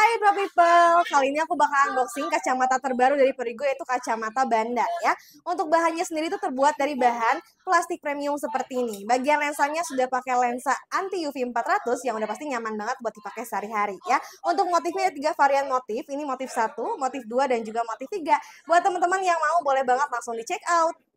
Hai Bro People, kali ini aku bakal unboxing kacamata terbaru dari Perigo yaitu kacamata bandar ya. Untuk bahannya sendiri itu terbuat dari bahan plastik premium seperti ini. Bagian lensanya sudah pakai lensa anti UV 400 yang udah pasti nyaman banget buat dipakai sehari-hari ya. Untuk motifnya ada tiga varian motif, ini motif satu, motif 2, dan juga motif 3. Buat teman-teman yang mau boleh banget langsung di check out